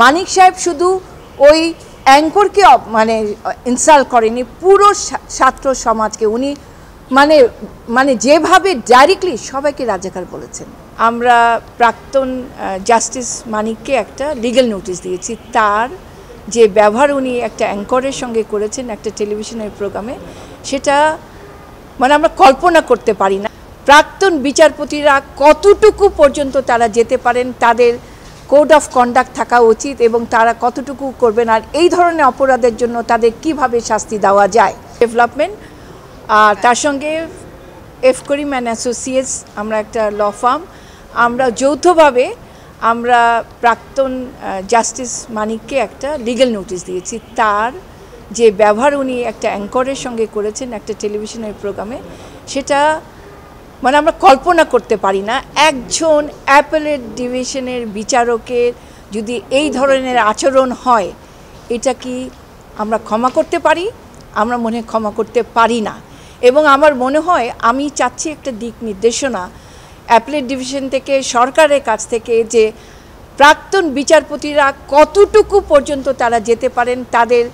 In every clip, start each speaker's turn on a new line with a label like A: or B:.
A: মানিক সাহেব শুধু ওই অ্যাঙ্করকে মানে ইনসাল্ট করেনি পুরো ছাত্র সমাজকে উনি মানে মানে যেভাবে ডাইরেক্টলি সবাইকে রাজাকার বলেছেন আমরা প্রাক্তন জাস্টিস মানিককে একটা লিগেল নোটিশ দিয়েছি তার যে ব্যবহার উনি একটা অ্যাঙ্করের সঙ্গে করেছেন একটা টেলিভিশনের প্রোগ্রামে সেটা মানে আমরা কল্পনা করতে পারি না প্রাক্তন বিচারপতিরা কতটুকু পর্যন্ত তারা যেতে পারেন তাদের কোড অফ কন্ডাক্ট থাকা উচিত এবং তারা কতটুকু করবেন আর এই ধরনের অপরাধের জন্য তাদের কিভাবে শাস্তি দেওয়া যায় ডেভেলপমেন্ট আর তার সঙ্গে এফ করিম অ্যান্ড অ্যাসোসিয়েটস আমরা একটা ল ফার্ম আমরা যৌথভাবে আমরা প্রাক্তন জাস্টিস মানিককে একটা লিগেল নোটিশ দিয়েছি তার যে ব্যবহার উনি একটা অ্যাঙ্করের সঙ্গে করেছেন একটা টেলিভিশনের প্রোগ্রামে সেটা মানে আমরা কল্পনা করতে পারি না একজন অ্যাপেলের ডিভিশনের বিচারকের যদি এই ধরনের আচরণ হয় এটা কি আমরা ক্ষমা করতে পারি আমরা মনে ক্ষমা করতে পারি না এবং আমার মনে হয় আমি চাচ্ছি একটা দিক নির্দেশনা অ্যাপেলের ডিভিশন থেকে সরকারের কাছ থেকে যে প্রাক্তন বিচারপতিরা কতটুকু পর্যন্ত তারা যেতে পারেন তাদের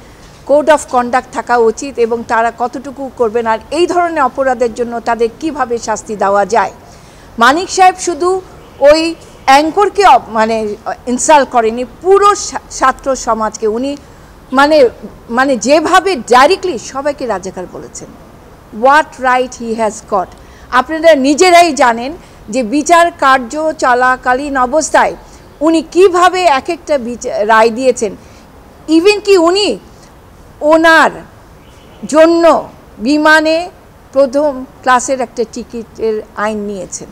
A: কোড অফ কন্ডাক্ট থাকা উচিত এবং তারা কতটুকু করবেন আর এই ধরনের অপরাধের জন্য তাদের কিভাবে শাস্তি দেওয়া যায় মানিক সাহেব শুধু ওই অ্যাঙ্করকে মানে ইনসাল্ট করেনি পুরো ছাত্র সমাজকে উনি মানে মানে যেভাবে ডাইরেক্টলি সবাইকে রাজাকার বলেছেন what right he has got আপনারা নিজেরাই জানেন যে বিচার কার্য চলাকালীন অবস্থায় উনি কিভাবে এক একটা রায় দিয়েছেন ইভেন কি উনি ওনার জন্য বিমানে প্রথম ক্লাসের একটা টিকিটের আইন নিয়েছেন